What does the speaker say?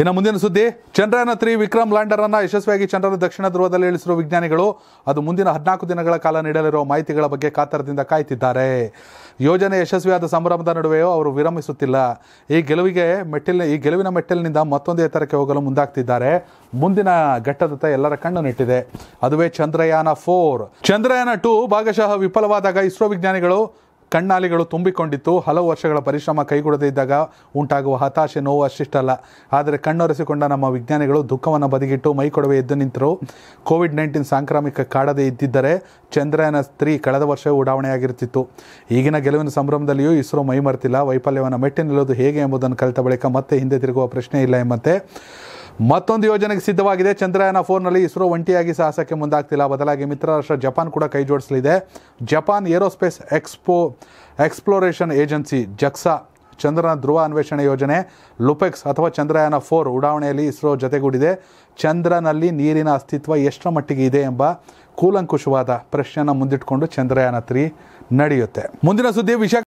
ಇನ್ನು ಮುಂದಿನ ಸುದ್ದಿ ಚಂದ್ರಯಾನ ತ್ರೀ ವಿಕ್ರಮ್ ಲ್ಯಾಂಡರ್ ಅನ್ನ ಯಶಸ್ವಿಯಾಗಿ ಚಂದ್ರನ ದಕ್ಷಿಣ ಧ್ರುವದಲ್ಲಿ ಇಳಿಸಿರುವ ವಿಜ್ಞಾನಿಗಳು ಅದು ಮುಂದಿನ ಹದಿನಾಲ್ಕು ದಿನಗಳ ಕಾಲ ನೀಡಲಿರುವ ಮಾಹಿತಿಗಳ ಬಗ್ಗೆ ಕಾತರದಿಂದ ಕಾಯ್ತಿದ್ದಾರೆ ಯೋಜನೆ ಯಶಸ್ವಿಯಾದ ಸಂಭ್ರಮದ ನಡುವೆಯೂ ಅವರು ವಿರಮಿಸುತ್ತಿಲ್ಲ ಈ ಗೆಲುವಿಗೆ ಮೆಟ್ಟಿಲ್ ಈ ಗೆಲುವಿನ ಮೆಟ್ಟಿಲಿನಿಂದ ಮತ್ತೊಂದು ಎತ್ತರಕ್ಕೆ ಹೋಗಲು ಮುಂದಾಗ್ತಿದ್ದಾರೆ ಮುಂದಿನ ಘಟ್ಟದತ್ತ ಎಲ್ಲರ ಕಣ್ಣು ನೆಟ್ಟಿದೆ ಅದುವೇ ಚಂದ್ರಯಾನ ಫೋರ್ ಚಂದ್ರಯಾನ ಟೂ ಭಾಗಶಃ ವಿಫಲವಾದಾಗ ಇಸ್ರೋ ವಿಜ್ಞಾನಿಗಳು ಕಣ್ಣಾಲಿಗಳು ತುಂಬಿಕೊಂಡಿತ್ತು ಹಲವು ವರ್ಷಗಳ ಪರಿಶ್ರಮ ಕೈಗೊಡದೇ ಇದ್ದಾಗ ಉಂಟಾಗುವ ಹತಾಶೆ ನೋವು ಅಷ್ಟಿಷ್ಟಲ್ಲ ಆದರೆ ಕಣ್ಣೊರೆಸಿಕೊಂಡ ನಮ್ಮ ವಿಜ್ಞಾನಿಗಳು ದುಃಖವನ್ನು ಬದಿಗಿಟ್ಟು ಮೈಕೊಡವೆ ಎದ್ದು ನಿಂತರು ಕೋವಿಡ್ ನೈನ್ಟೀನ್ ಸಾಂಕ್ರಾಮಿಕ ಕಾಡದೇ ಇದ್ದಿದ್ದರೆ ಚಂದ್ರಯಾನ ಸ್ತ್ರೀ ಕಳೆದ ವರ್ಷವೇ ಉಡಾವಣೆಯಾಗಿರ್ತಿತ್ತು ಈಗಿನ ಗೆಲುವಿನ ಸಂಭ್ರಮದಲ್ಲಿಯೂ ಇಸ್ರೋ ಮೈ ಮರೆತಿಲ್ಲ ವೈಫಲ್ಯವನ್ನು ಮೆಟ್ಟಿ ನಿಲ್ಲುವುದು ಹೇಗೆ ಎಂಬುದನ್ನು ಕಲಿತ ಬಳಿಕ ಮತ್ತೆ ಹಿಂದೆ ತಿರುಗುವ ಪ್ರಶ್ನೆ ಇಲ್ಲ ಎಂಬಂತೆ ಮತ್ತೊಂದು ಯೋಜನೆಗೆ ಸಿದ್ಧವಾಗಿದೆ ಚಂದ್ರಯಾನ ಫೋರ್ನಲ್ಲಿ ಇಸ್ರೋ ಒಂಟಿಯಾಗಿ ಸಾಹಸಕ್ಕೆ ಮುಂದಾಗ್ತಿಲ್ಲ ಬದಲಾಗಿ ಮಿತ್ರ ರಾಷ್ಟ್ರ ಜಪಾನ್ ಕೂಡ ಕೈ ಜೋಡಿಸಲಿದೆ Japan aerospace expo exploration agency JAXA ಚಂದ್ರನ ಧ್ರುವ ಅನ್ವೇಷಣೆ ಯೋಜನೆ ಲುಪೆಕ್ಸ್ ಅಥವಾ ಚಂದ್ರಯಾನ ಫೋರ್ ಉಡಾವಣೆಯಲ್ಲಿ ಇಸ್ರೋ ಜೊತೆಗೂಡಿದೆ ಚಂದ್ರನಲ್ಲಿ ನೀರಿನ ಅಸ್ತಿತ್ವ ಎಷ್ಟರ ಮಟ್ಟಿಗೆ ಇದೆ ಎಂಬ ಕೂಲಂಕುಷವಾದ ಪ್ರಶ್ನೆಯನ್ನು ಮುಂದಿಟ್ಕೊಂಡು ಚಂದ್ರಯಾನ ತ್ರೀ ನಡೆಯುತ್ತೆ ಮುಂದಿನ ಸುದ್ದಿ ವಿಶಾಖ